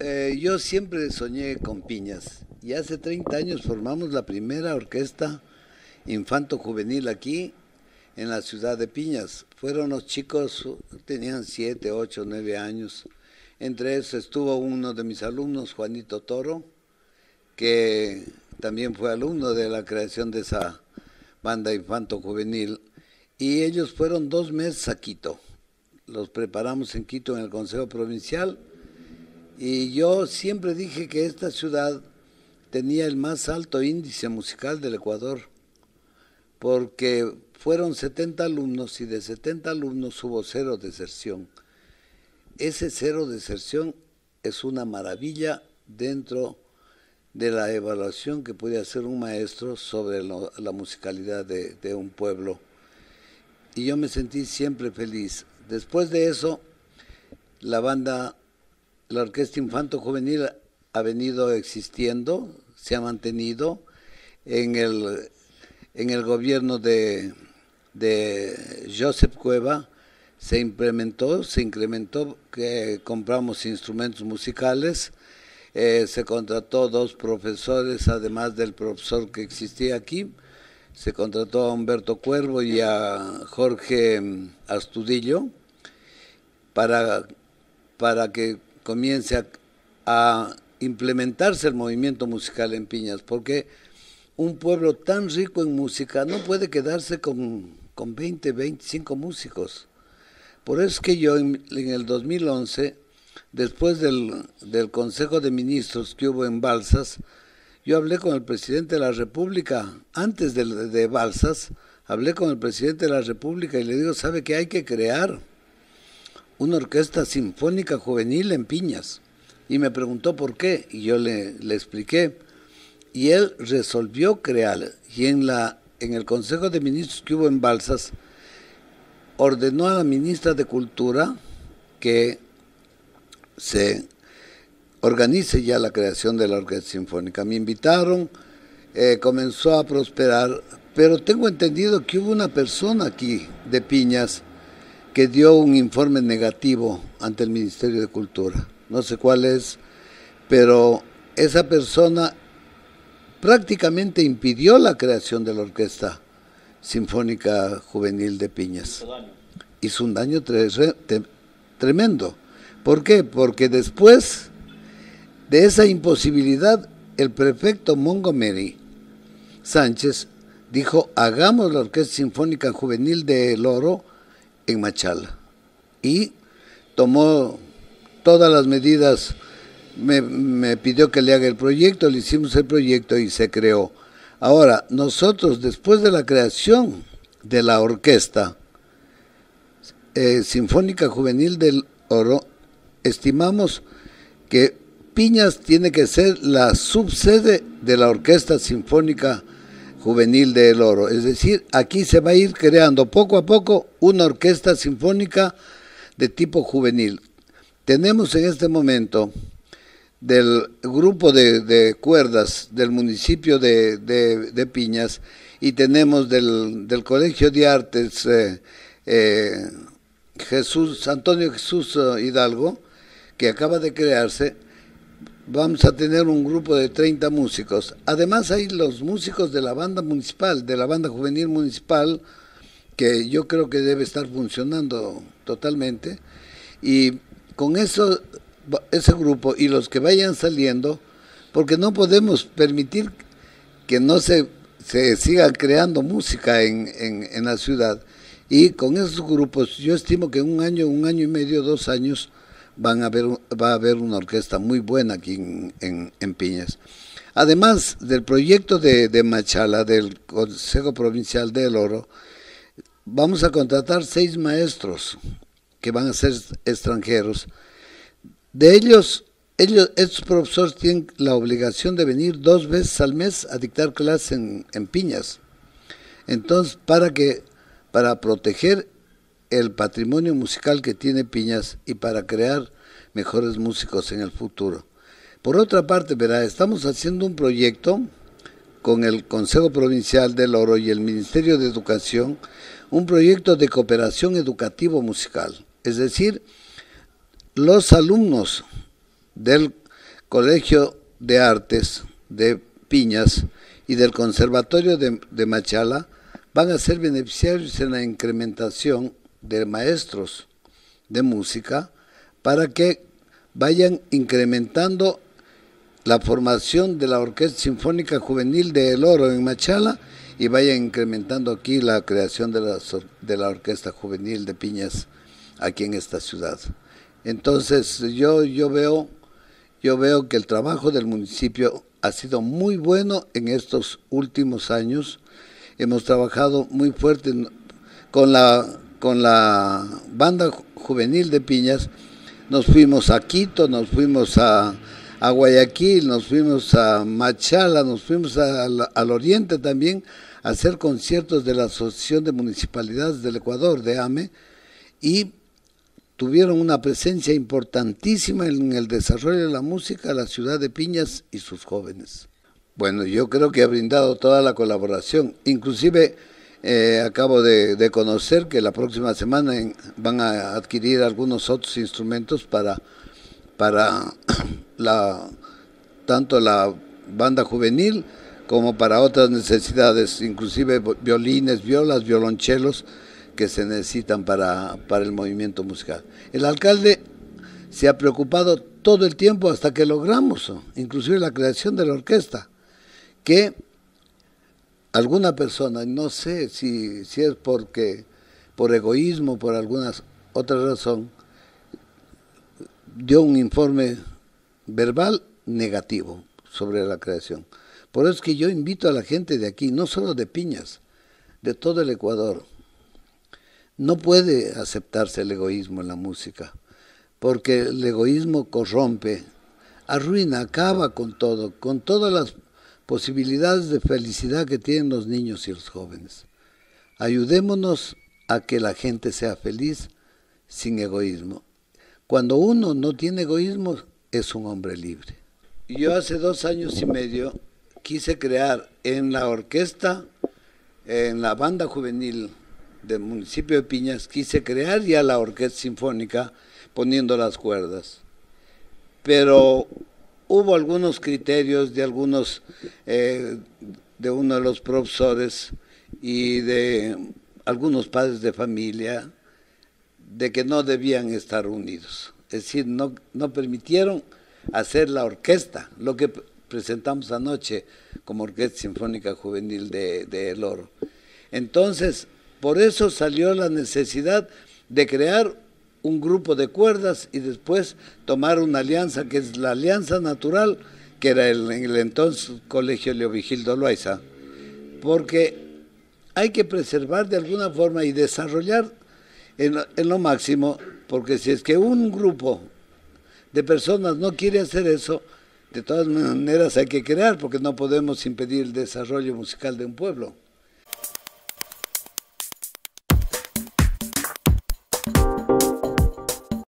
Eh, yo siempre soñé con piñas y hace 30 años formamos la primera orquesta infanto juvenil aquí en la ciudad de Piñas. Fueron los chicos, tenían 7, 8, 9 años. Entre ellos estuvo uno de mis alumnos, Juanito Toro, que también fue alumno de la creación de esa banda infanto juvenil. Y ellos fueron dos meses a Quito. Los preparamos en Quito en el Consejo Provincial y yo siempre dije que esta ciudad tenía el más alto índice musical del Ecuador, porque fueron 70 alumnos y de 70 alumnos hubo cero deserción. Ese cero deserción es una maravilla dentro de la evaluación que puede hacer un maestro sobre la musicalidad de un pueblo. Y yo me sentí siempre feliz. Después de eso, la banda la Orquesta Infanto Juvenil ha venido existiendo, se ha mantenido en el, en el gobierno de, de Joseph Cueva. Se implementó, se incrementó que compramos instrumentos musicales, eh, se contrató dos profesores, además del profesor que existía aquí, se contrató a Humberto Cuervo y a Jorge mm, Astudillo para, para que comience a, implementarse el movimiento musical en Piñas, porque un pueblo tan rico en música no puede quedarse con, con 20, 25 músicos. Por eso es que yo en, el 2011, después del, Consejo de Ministros que hubo en Balsas, yo hablé con el presidente de la República, antes de, de Balsas, hablé con el presidente de la República y le digo, ¿sabe que hay que crear? una orquesta sinfónica juvenil en Piñas. Y me preguntó por qué, y yo le, expliqué. Y él resolvió crear, y en, la, en el Consejo de Ministros que hubo en Balsas, ordenó a la ministra de Cultura que se organice ya la creación de la Orquesta Sinfónica. Me invitaron, eh, comenzó a prosperar, pero tengo entendido que hubo una persona aquí de Piñas que dio un informe negativo ante el Ministerio de Cultura. No sé cuál es, pero esa persona prácticamente impidió la creación de la Orquesta Sinfónica Juvenil de Piñas. Hizo un daño tremendo. ¿Por qué? Porque después de esa imposibilidad, el prefecto Montgomery Sánchez dijo, hagamos la Orquesta Sinfónica Juvenil de El Oro en Machala. Y tomó todas las medidas, me, pidió que le haga el proyecto, le hicimos el proyecto y se creó. Ahora, nosotros después de la creación de la orquesta eh, Sinfónica Juvenil del Oro, estimamos que Piñas tiene que ser la subsede de la Orquesta Sinfónica Juvenil juvenil del Oro. Es decir, aquí se va a ir creando poco a poco una orquesta sinfónica de tipo juvenil. Tenemos en este momento del grupo de, cuerdas del municipio de, Piñas y tenemos del, Colegio de Artes eh, eh, Jesús, Antonio Jesús eh, Hidalgo, que acaba de crearse, vamos a tener un grupo de 30 músicos. Además hay los músicos de la banda municipal, de la banda juvenil municipal, que yo creo que debe estar funcionando totalmente. Y con eso, ese grupo y los que vayan saliendo, porque no podemos permitir que no se, se siga creando música en, la ciudad. Y con esos grupos, yo estimo que un año, un año y medio, dos años, van a ver, va a haber una orquesta muy buena aquí en, en, Piñas. Además del proyecto de, de, Machala, del Consejo Provincial del Oro, vamos a contratar seis maestros que van a ser extranjeros. De ellos, ellos estos profesores tienen la obligación de venir dos veces al mes a dictar clases en, Piñas. Entonces, para que para proteger el patrimonio musical que tiene Piñas y para crear mejores músicos en el futuro. Por otra parte, verá, estamos haciendo un proyecto con el Consejo Provincial del Oro y el Ministerio de Educación, un proyecto de cooperación educativo musical. Es decir, los alumnos del Colegio de Artes de Piñas y del Conservatorio de, de Machala van a ser beneficiarios en la incrementación de maestros de música para que vayan incrementando la formación de la Orquesta Sinfónica Juvenil de El Oro en Machala y vayan incrementando aquí la creación de la, de la Orquesta Juvenil de Piñas aquí en esta ciudad. Entonces yo, yo, veo, yo veo que el trabajo del municipio ha sido muy bueno en estos últimos años. Hemos trabajado muy fuerte con la con la banda juvenil de Piñas, nos fuimos a Quito, nos fuimos a, Guayaquil, nos fuimos a Machala, nos fuimos al oriente también a hacer conciertos de la Asociación de Municipalidades del Ecuador, de AME, y tuvieron una presencia importantísima en el desarrollo de la música, la ciudad de Piñas y sus jóvenes. Bueno, yo creo que ha brindado toda la colaboración, inclusive eh, acabo de, conocer que la próxima semana van a adquirir algunos otros instrumentos para, para tanto la banda juvenil como para otras necesidades, inclusive violines, violas, violonchelos que se necesitan para, para el movimiento musical. El alcalde se ha preocupado todo el tiempo hasta que logramos, inclusive la creación de la orquesta, que alguna persona, no sé si, es porque por egoísmo, por alguna otra razón, dio un informe verbal negativo sobre la creación. Por eso es que yo invito a la gente de aquí, no solo de Piñas, de todo el Ecuador. No puede aceptarse el egoísmo en la música, porque el egoísmo corrompe, arruina, acaba con todo, con todas las posibilidades de felicidad que tienen los niños y los jóvenes. Ayudémonos a que la gente sea feliz sin egoísmo. Cuando uno no tiene egoísmo, es un hombre libre. Yo hace dos años y medio quise crear en la orquesta, en la banda juvenil del municipio de Piñas, quise crear ya la orquesta sinfónica poniendo las cuerdas. Pero hubo algunos criterios de algunos, eh, de uno de los profesores y de algunos padres de familia, de que no debían estar unidos. Es decir, no, no permitieron hacer la orquesta, lo que presentamos anoche como Orquesta Sinfónica Juvenil de, de El Oro. Entonces, por eso salió la necesidad de crear un grupo de cuerdas y después tomar una alianza que es la alianza natural, que era el, entonces Colegio Leovigildo Loaiza, porque hay que preservar de alguna forma y desarrollar en lo máximo, porque si es que un grupo de personas no quiere hacer eso, de todas maneras hay que crear, porque no podemos impedir el desarrollo musical de un pueblo.